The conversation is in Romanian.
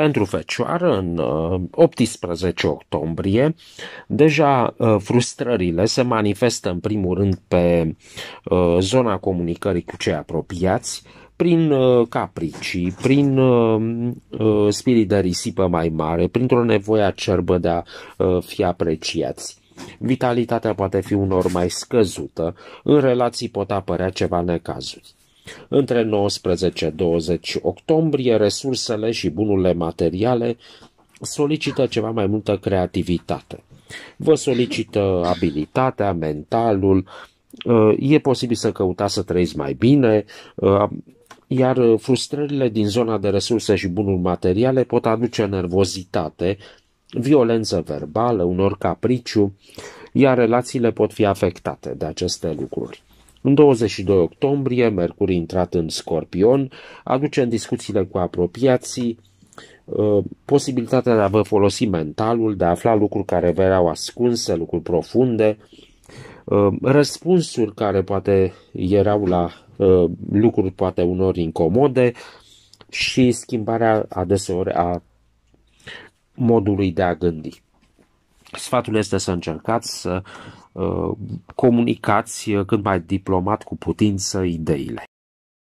pentru Fecioară, în 18 uh, octombrie, deja uh, frustrările se manifestă în primul rând pe uh, zona comunicării cu cei apropiați, prin capricii, prin spirit de risipă mai mare, printr-o nevoie acerbă de a fi apreciați. Vitalitatea poate fi unor mai scăzută, în relații pot apărea ceva necazuri. Între 19-20 octombrie, resursele și bunurile materiale solicită ceva mai multă creativitate. Vă solicită abilitatea, mentalul, e posibil să căutați să trăiți mai bine, iar frustrările din zona de resurse și bunuri materiale pot aduce nervozitate, violență verbală, unor capriciu, iar relațiile pot fi afectate de aceste lucruri. În 22 octombrie, Mercur intrat în Scorpion aduce în discuțiile cu apropiații uh, posibilitatea de a vă folosi mentalul, de a afla lucruri care vă erau ascunse, lucruri profunde, uh, răspunsuri care poate erau la uh, lucruri poate unor incomode și schimbarea adeseori a modului de a gândi. Sfatul este să încercați să Uh, comunicați uh, cât mai diplomat cu putință ideile.